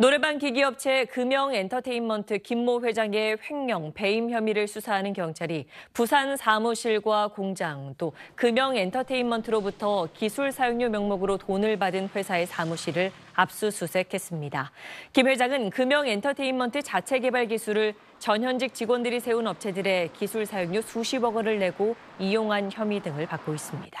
노래방 기기업체 금영엔터테인먼트 김모 회장의 횡령, 배임 혐의를 수사하는 경찰이 부산 사무실과 공장 또 금영엔터테인먼트로부터 기술 사용료 명목으로 돈을 받은 회사의 사무실을 압수수색했습니다. 김 회장은 금영엔터테인먼트 자체 개발 기술을 전현직 직원들이 세운 업체들의 기술 사용료 수십억 원을 내고 이용한 혐의 등을 받고 있습니다.